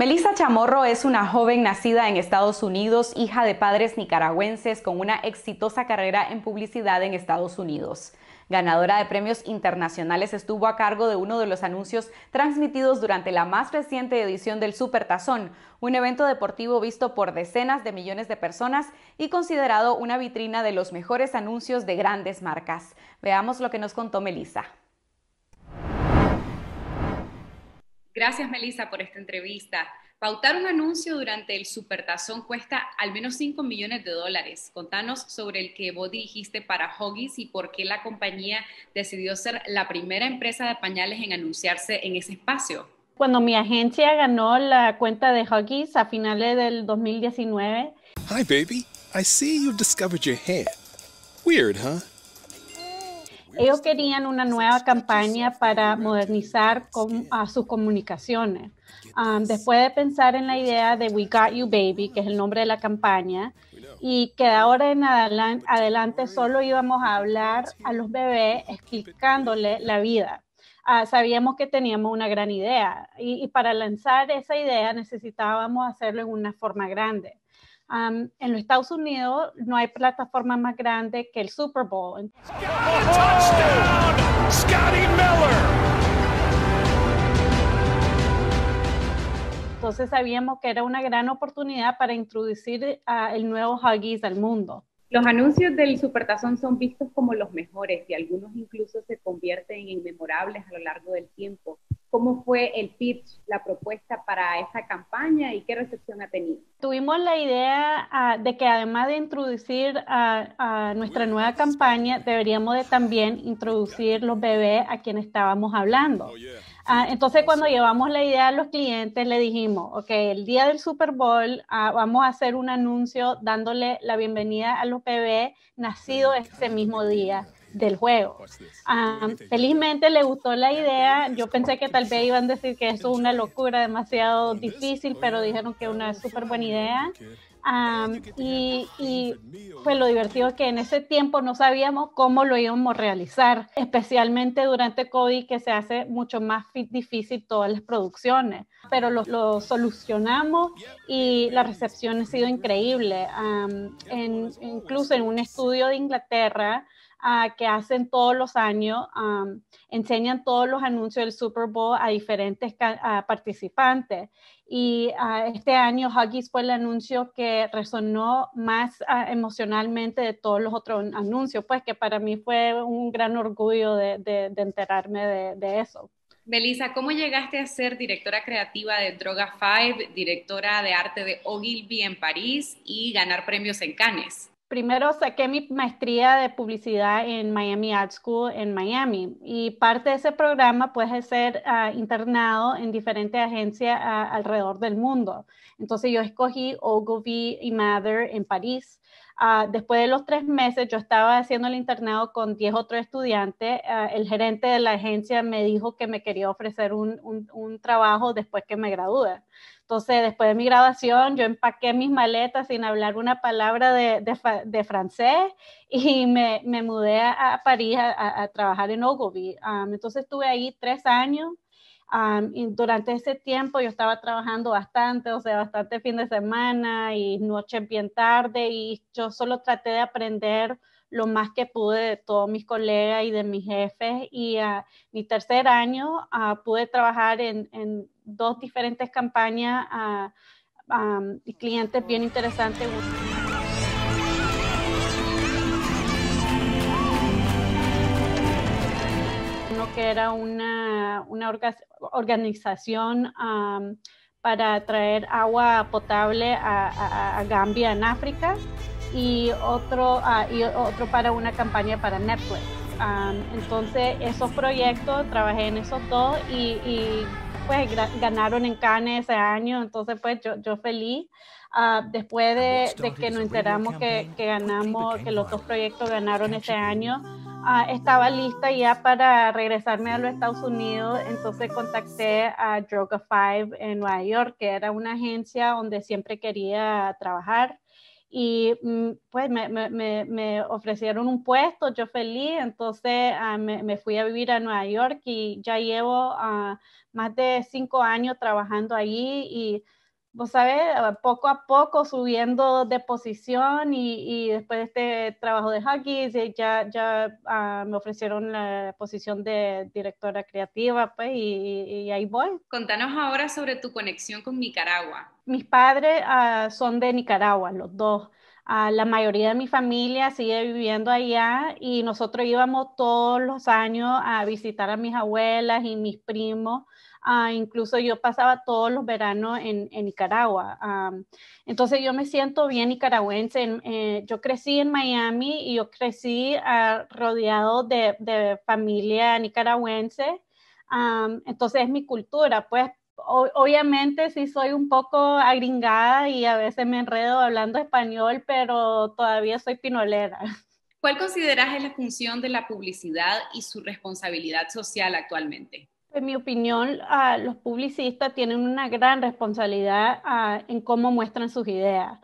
Melissa Chamorro es una joven nacida en Estados Unidos, hija de padres nicaragüenses con una exitosa carrera en publicidad en Estados Unidos. Ganadora de premios internacionales, estuvo a cargo de uno de los anuncios transmitidos durante la más reciente edición del Super Tazón, un evento deportivo visto por decenas de millones de personas y considerado una vitrina de los mejores anuncios de grandes marcas. Veamos lo que nos contó Melissa. Gracias, Melissa, por esta entrevista. Pautar un anuncio durante el Supertazón cuesta al menos 5 millones de dólares. Contanos sobre el que vos dirigiste para Huggies y por qué la compañía decidió ser la primera empresa de pañales en anunciarse en ese espacio. Cuando mi agencia ganó la cuenta de Huggies a finales del 2019. Hi, baby. I see you've discovered your hair. Weird, huh? Ellos querían una nueva campaña para modernizar sus comunicaciones. Um, después de pensar en la idea de We Got You Baby, que es el nombre de la campaña, y que de ahora en adelante solo íbamos a hablar a los bebés explicándole la vida. Ah, sabíamos que teníamos una gran idea y para lanzar esa idea necesitábamos hacerlo en una forma grande en los Estados Unidos no hay plataforma más grande que el Super Bowl. Entonces sabíamos que era una gran oportunidad para introducir al el nuevo Huggies al mundo. Los anuncios del Supertazón son vistos como los mejores y algunos incluso se convierten en inmemorables a lo largo del tiempo. ¿Cómo fue el pitch, la propuesta para esa campaña y qué recepción ha tenido? Tuvimos la idea ah, de que además de introducir a, nuestra nueva campaña, deberíamos de también introducir los bebés a quienes estábamos hablando. Oh, ah, entonces cuando llevamos la idea a los clientes, le dijimos, ok, el día del Super Bowl ah, vamos a hacer un anuncio dándole la bienvenida a los bebés nacidos ese mismo día del juego. Ah, felizmente le gustó la idea. Yo pensé que tal vez iban a decir que eso es una locura demasiado difícil, pero dijeron que una súper buena idea. y, y, lo divertido es que en ese tiempo no sabíamos cómo lo íbamos a realizar, especialmente durante COVID que se hace mucho más difícil todas las producciones, pero lo, solucionamos y la recepción ha sido increíble. incluso en un estudio de Inglaterra Ah, que hacen todos los años, enseñan todos los anuncios del Super Bowl a diferentes participantes. Y ah, este año Huggies fue el anuncio que resonó más ah, emocionalmente de todos los otros anuncios, pues que para mí fue un gran orgullo de, enterarme de, de eso. Melissa, ¿cómo llegaste a ser directora creativa de Droga 5, directora de arte de Ogilvy en París y ganar premios en Cannes? primero saqué mi maestría de publicidad en Miami Art School en Miami y parte de ese programa puede ser ah, internado en diferentes agencias ah, alrededor del mundo. Entonces yo escogí Ogilvy y Mather en París Ah, después de los tres meses, yo estaba haciendo el internado con 10 otros estudiantes. Ah, el gerente de la agencia me dijo que me quería ofrecer un, un, trabajo después que me gradúe. Entonces, después de mi graduación, yo empaqué mis maletas sin hablar una palabra de, de, francés y me, me mudé a, París a, trabajar en Ogilvy. Ah, entonces, estuve ahí tres años durante ese tiempo yo estaba trabajando bastante, o sea, bastante fin de semana y noche bien tarde y yo solo traté de aprender lo más que pude de todos mis colegas y de mis jefes. Y ah, mi tercer año ah, pude trabajar en, dos diferentes campañas ah, y clientes bien interesantes. Uno que era una una, organización para traer agua potable a, Gambia en África y otro, y otro para una campaña para Netflix. entonces, esos proyectos, trabajé en esos dos y, pues ganaron en Cannes ese año, entonces pues yo, feliz. Ah, después de, que nos enteramos que, que ganamos, que los dos proyectos ganaron ese año, Ah, estaba lista ya para regresarme a los Estados Unidos, entonces contacté a Droga5 en Nueva York, que era una agencia donde siempre quería trabajar y mm, pues me, ofrecieron un puesto, yo feliz, entonces ah, me, fui a vivir a Nueva York y ya llevo ah, más de cinco años trabajando allí y vos sabés, poco a poco subiendo de posición y, y después de este trabajo de hockey ya, ya ah, me ofrecieron la posición de directora creativa pues, y, y, ahí voy. Contanos ahora sobre tu conexión con Nicaragua. Mis padres ah, son de Nicaragua, los dos. Ah, la mayoría de mi familia sigue viviendo allá y nosotros íbamos todos los años a visitar a mis abuelas y mis primos Ah, incluso yo pasaba todos los veranos en, Nicaragua. entonces yo me siento bien nicaragüense. Eh, yo crecí en Miami y yo crecí ah, rodeado de, familia nicaragüense. entonces es mi cultura, pues obviamente sí soy un poco agringada y a veces me enredo hablando español, pero todavía soy pinolera. ¿Cuál consideras es la función de la publicidad y su responsabilidad social actualmente? En pues, mi opinión, ah, los publicistas tienen una gran responsabilidad ah, en cómo muestran sus ideas.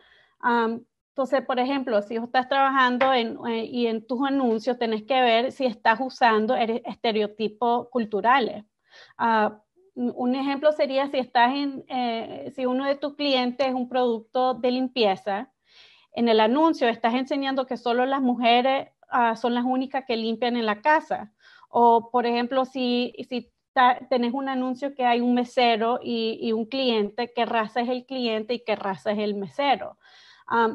entonces, por ejemplo, si estás trabajando eh, y en tus anuncios, tenés que ver si estás usando estereotipos culturales. Ah, un ejemplo sería si estás en, eh, si uno de tus clientes es un producto de limpieza, en el anuncio estás enseñando que solo las mujeres son las únicas que limpian en la casa. O, por ejemplo, si, si tenés un anuncio que hay un mesero y, un cliente, qué raza es el cliente y qué raza es el mesero.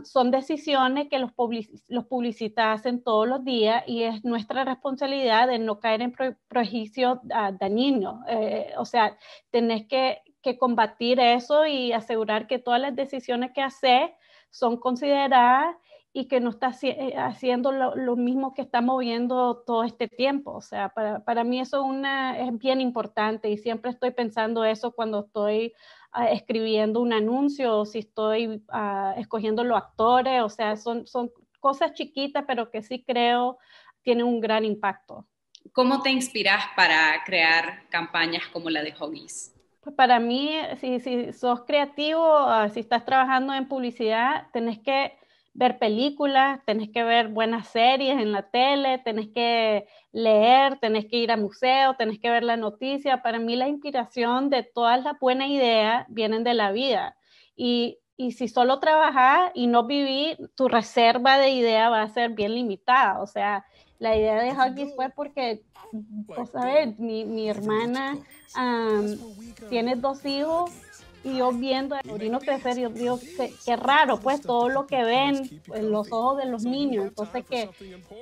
son decisiones que los, publicistas hacen todos los días y es nuestra responsabilidad de no caer en prejuicio prejuicios ah, dañinos. Eh, o sea, tenés que, que, combatir eso y asegurar que todas las decisiones que haces son consideradas y que no está eh, haciendo lo, mismo que está moviendo todo este tiempo. O sea, para, para mí eso una, es bien importante y siempre estoy pensando eso cuando estoy ah, escribiendo un anuncio o si estoy ah, escogiendo los actores. O sea, son, son cosas chiquitas, pero que sí creo tienen un gran impacto. ¿Cómo te inspiras para crear campañas como la de Hoggies? Pues para mí, si, si sos creativo, ah, si estás trabajando en publicidad, tenés que ver películas, tenés que ver buenas series en la tele, tenés que leer, tenés que ir a museo, tenés que ver la noticia. Para mí la inspiración de todas las buenas ideas vienen de la vida. Y, y si solo trabajás y no vivís, tu reserva de ideas va a ser bien limitada. O sea, la idea de hockey fue porque, ¿sabes? mi, este hermana tiene dos hijos y yo viendo los niños crecer, yo digo, qué, raro, pues todo lo que ven en pues, los ojos de los niños, entonces que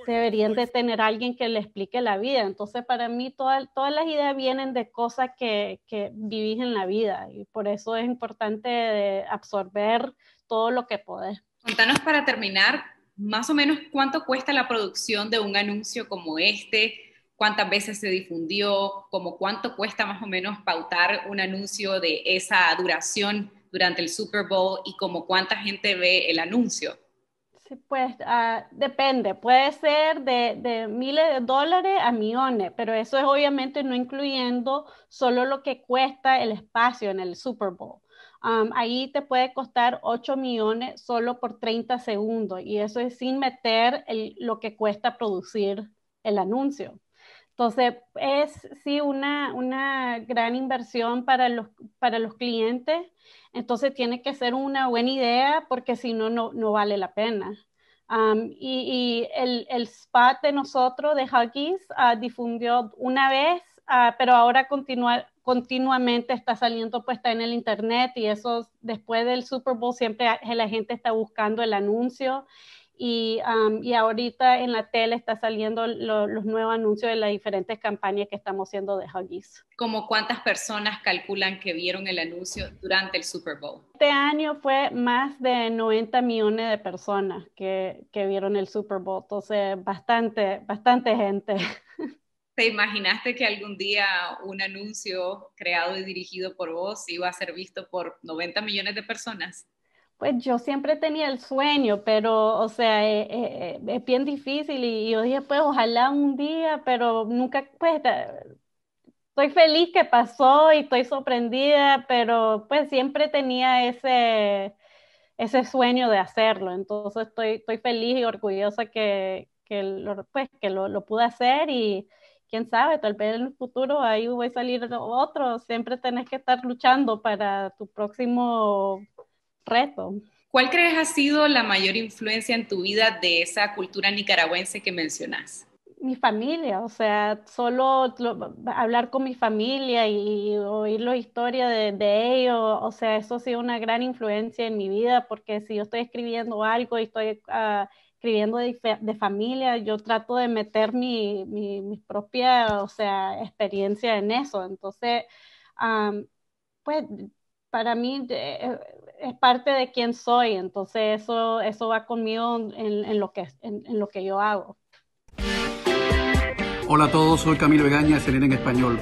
deberían de tener a alguien que le explique la vida. Entonces para mí todas todas las ideas vienen de cosas que, que vivís en la vida y por eso es importante absorber todo lo que podés. Contanos para terminar, más o menos cuánto cuesta la producción de un anuncio como este cuántas veces se difundió, como cuánto cuesta más o menos pautar un anuncio de esa duración durante el Super Bowl y como cuánta gente ve el anuncio. pues ah, depende, puede ser de, miles de dólares a millones, pero eso es obviamente no incluyendo solo lo que cuesta el espacio en el Super Bowl. Um, ahí te puede costar 8 millones solo por 30 segundos y eso es sin meter lo que cuesta producir el anuncio. Entonces, es sí una, gran inversión para los, para los clientes. Entonces, tiene que ser una buena idea porque si no, no, vale la pena. y, el, el, spot de nosotros, de Huggies, ah, difundió una vez, ah, pero ahora continuamente está saliendo puesta en el internet y eso después del Super Bowl siempre la gente está buscando el anuncio y, ahorita en la tele está saliendo los nuevos anuncios de las diferentes campañas que estamos haciendo de Huggies. ¿Como cuántas personas calculan que vieron el anuncio durante el Super Bowl? Este año fue más de 90 millones de personas que, que vieron el Super Bowl, entonces bastante, bastante gente. ¿Te imaginaste que algún día un anuncio creado y dirigido por vos iba a ser visto por 90 millones de personas? Pues yo siempre tenía el sueño, pero, o sea, eh, eh, es bien difícil y, yo dije, pues ojalá un día, pero nunca, pues, eh, estoy feliz que pasó y estoy sorprendida, pero pues siempre tenía ese, ese sueño de hacerlo, entonces estoy, estoy feliz y orgullosa que, que, lo, pues, que lo, lo pude hacer y, quién sabe, tal vez en el futuro ahí voy a salir otro. Siempre tenés que estar luchando para tu próximo reto. ¿Cuál crees ha sido la mayor influencia en tu vida de esa cultura nicaragüense que mencionas? Mi familia, o sea, solo hablar con mi familia y, oír la historia de, ellos, o sea, eso ha sido una gran influencia en mi vida, porque si yo estoy escribiendo algo y estoy ah, escribiendo de, familia, yo trato de meter mi, propia, o sea, experiencia en eso. Entonces, pues para mí eh, es parte de quién soy, entonces eso, eso va conmigo en, en lo que, en, lo que yo hago. Hola a todos, soy Camilo Egaña, Selena en Español.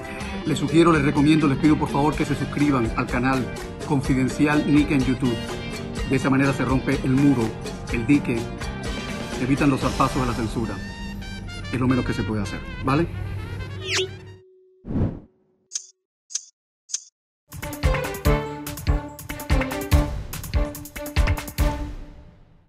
Les sugiero, les recomiendo, les pido por favor que se suscriban al canal Confidencial Nick en YouTube. De esa manera se rompe el muro, el dique, evitan los zarpazos de la censura. Es lo menos que se puede hacer, ¿vale?